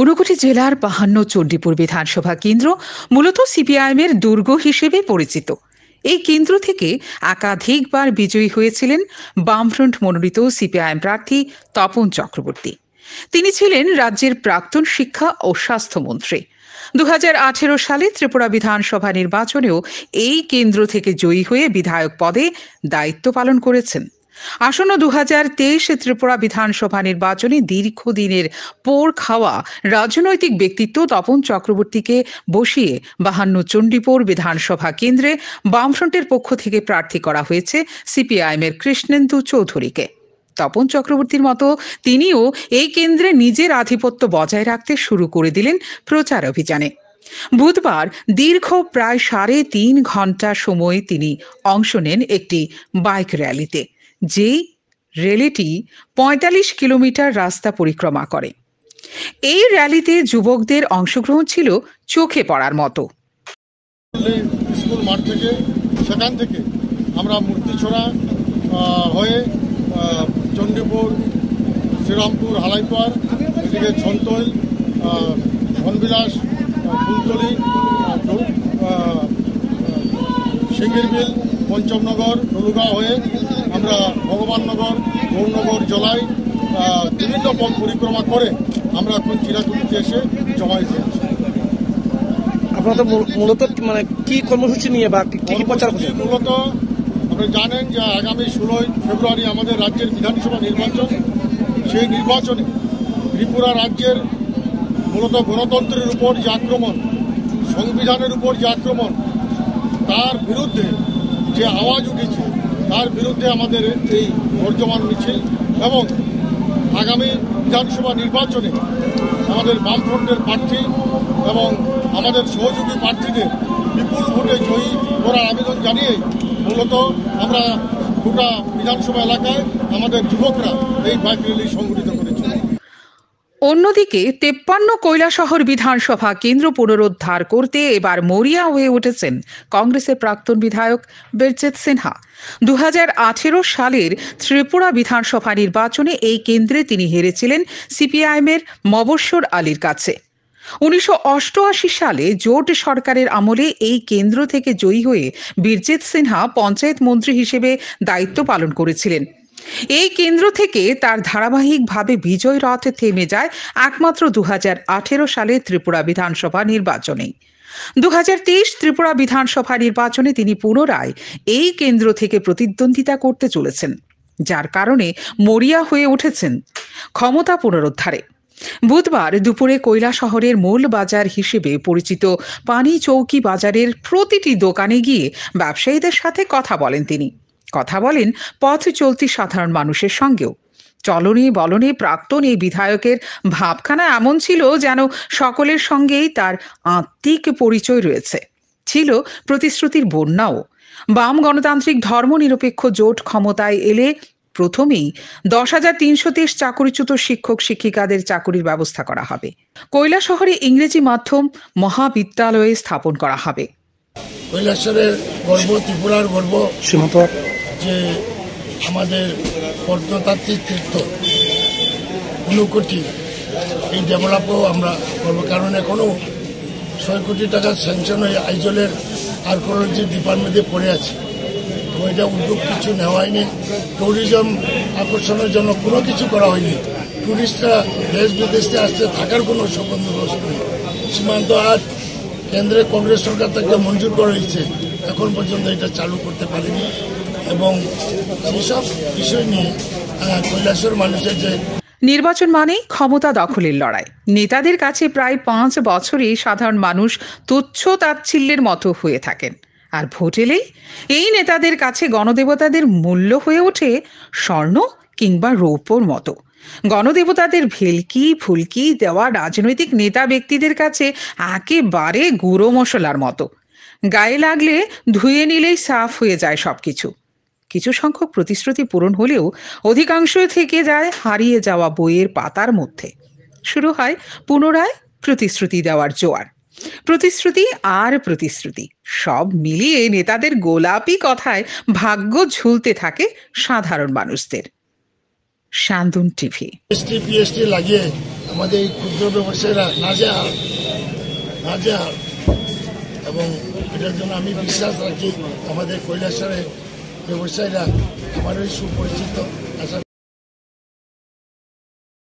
ঊনকোটি জেলার বাহান্ন চণ্ডীপুর বিধানসভা কেন্দ্র মূলত সিপিআইএমের দুর্গ হিসেবে পরিচিত এই কেন্দ্র থেকে একাধিকবার বিজয়ী হয়েছিলেন বামফ্রন্ট মনোনীত সিপিআইএম প্রার্থী তপন চক্রবর্তী তিনি ছিলেন রাজ্যের প্রাক্তন শিক্ষা ও স্বাস্থ্যমন্ত্রী দু সালে ত্রিপুরা বিধানসভা নির্বাচনেও এই কেন্দ্র থেকে জয়ী হয়ে বিধায়ক পদে দায়িত্ব পালন করেছেন আসন্ন দু হাজার তেইশে ত্রিপুরা বিধানসভা নির্বাচনে দীর্ঘদিনের পোর খাওয়া রাজনৈতিক ব্যক্তিত্ব তপন চক্রবর্তীকে বসিয়ে বাহান্ন চণ্ডীপুর বিধানসভা কেন্দ্রে বামফ্রন্টের পক্ষ থেকে প্রার্থী করা হয়েছে সিপিআইএমের কৃষ্ণেন্দু চৌধুরীকে তপন চক্রবর্তীর মতো তিনিও এই কেন্দ্রে নিজের আধিপত্য বজায় রাখতে শুরু করে দিলেন প্রচার অভিযানে বুধবার দীর্ঘ প্রায় সাড়ে তিন ঘন্টা সময় তিনি অংশ নেন একটি বাইক র্যালিতে যেই র্যালিটি ৪৫ কিলোমিটার রাস্তা পরিক্রমা করে এই র্যালিতে যুবকদের অংশগ্রহণ ছিল চোখে পড়ার মতো স্কুল মাঠ থেকে সেখান থেকে আমরা মূর্তিছড়া হয়ে চণ্ডীপুর শ্রীরামপুর হালাইপার এদিকে ছন্তল ধনবিলাস ফুলতলি সিঙ্গিরবিল পঞ্চমনগর টলুগা হয়ে আমরা ভগবাননগর গৌরনগর জেলায় বিভিন্ন পথ পরিক্রমা করে আমরা এখন চিরাকুটিতে এসে জমায়েত হয়েছি আপনাদের মূলত মানে কি কর্মসূচি নিয়ে বা কি প্রচার করছেন মূলত আপনি জানেন যে আগামী ষোলোই ফেব্রুয়ারি আমাদের রাজ্যের বিধানসভা নির্বাচন সেই নির্বাচনে ত্রিপুরা রাজ্যের মূলত গণতন্ত্রের উপর যে আক্রমণ সংবিধানের উপর যে আক্রমণ তার বিরুদ্ধে যে আওয়াজ উঠেছে তার বিরুদ্ধে আমাদের এই বর্জমান মিছিল এবং আগামী বিধানসভা নির্বাচনে আমাদের বামফ্রন্টের প্রার্থী এবং আমাদের সহযোগী প্রার্থীদের বিপুল ভোটে জয়ী করার আবেদন জানিয়ে মূলত আমরা গোটা বিধানসভা এলাকায় আমাদের যুবকরা এই বাইক র্যালি সংগঠিত অন্যদিকে তেপ্পান্ন কৈলাসহর বিধানসভা কেন্দ্র পুনরুদ্ধার করতে এবার মরিয়া হয়ে উঠেছেন কংগ্রেসের প্রাক্তন বিধায়ক বীরজিৎ সিনহা দু সালের ত্রিপুরা বিধানসভা নির্বাচনে এই কেন্দ্রে তিনি হেরেছিলেন সিপিআইএমের মবস্বর আলীর কাছে উনিশশো সালে জোট সরকারের আমলে এই কেন্দ্র থেকে জয়ী হয়ে বীরজিৎ সিনহা পঞ্চায়েত মন্ত্রী হিসেবে দায়িত্ব পালন করেছিলেন এই কেন্দ্র থেকে তার ধারাবাহিকভাবে বিজয় রথ থেমে যায় একমাত্র দু সালে ত্রিপুরা বিধানসভা নির্বাচনে দু ত্রিপুরা বিধানসভা নির্বাচনে তিনি পুনরায় এই কেন্দ্র থেকে প্রতিদ্বন্দ্বিতা করতে চলেছেন যার কারণে মরিয়া হয়ে উঠেছেন ক্ষমতা পুনরুদ্ধারে বুধবার দুপুরে কৈলা শহরের মূল বাজার হিসেবে পরিচিত পানি চৌকি বাজারের প্রতিটি দোকানে গিয়ে ব্যবসায়ীদের সাথে কথা বলেন তিনি কথা বলেন পথ চলতি সাধারণ মানুষের সঙ্গেও চলনি বলনে প্রাক্তন এই বিধায়কের ভাবখানা এমন ছিল যেন সকলের সঙ্গেই তার আত্মিক পরিচয় রয়েছে ছিল প্রতিশ্রুতির বন্যাও বাম গণতান্ত্রিক ধর্মনিরপেক্ষ জোট ক্ষমতায় এলে প্রথমেই দশ হাজার তিনশো তেইশ চাকরিচ্যুত শিক্ষক শিক্ষিকাদের চাকরির ব্যবস্থা করা হবে কৈলা শহরে ইংরেজি মাধ্যম মহাবিদ্যালয়ে স্থাপন করা হবে কৈলাসরের গর্ব ত্রিপুরার গর্ব যে আমাদের প্রত্নতাত্ত্বিক তীর্থ ঊনকোটি এই ডেভেলপও আমরা করবো কারণ এখনও ছয় কোটি টাকা স্যাংশন হয়ে আইজলের আর্কোলজি ডিপার্টমেন্টে পড়ে আছে তো এটা উদ্যোগ কিছু নেওয়া হয়নি ট্যুরিজম আকর্ষণের জন্য কোনো কিছু করা হয়নি ট্যুরিস্টরা দেশ বিদেশে আসতে থাকার কোনো সম্বন্ধ নেই সীমান্ত আজ কেন্দ্রে কংগ্রেস সরকার তাকে মঞ্জুর করা হয়েছে এখন পর্যন্ত এটা চালু করতে পারেনি এবং সেসব বিষয় নিয়ে কৈলাসের মানুষের যে নির্বাচন মানেই ক্ষমতা দখলের লড়াই নেতাদের কাছে প্রায় পাঁচ বছরে সাধারণ মানুষ তুচ্ছ তাচ্ছিল্যের মতো হয়ে থাকেন আর ভোট এলেই এই নেতাদের কাছে গণদেবতাদের মূল্য হয়ে ওঠে স্বর্ণ কিংবা রৌপোর মতো গণদেবতাদের ভেলকি ফুলকি দেওয়া রাজনৈতিক নেতা ব্যক্তিদের কাছে একেবারে গুঁড়ো মশলার মতো গায়ে লাগলে ধুয়ে নিলেই সাফ হয়ে যায় সব কিছু কিছু সংখ্যক প্রতিশ্রুতি পূরণ হলেও অধিকাংশ থেকে যায় হারিয়ে যাওয়া বইয়ের পাতার মধ্যে শুরু হয় পুনরায় প্রতিশ্রুতি দেওয়ার জোয়ার প্রতিশ্রুতি আর প্রতিশ্রুতি সব মিলিয়ে নেতাদের গোলাপি কথায় ভাগ্য ঝুলতে থাকে সাধারণ মানুষদের সান্দন টিভি এসটি পিএসটি লাগিয়ে আমাদের ক্ষুদ্র ব্যবসায়ীরা না না নাজেহাল এবং এটার জন্য আমি বিশ্বাস রাখি আমাদের কৈলাসরে ব্যবসায়ীরা আমারই সুপরিচিত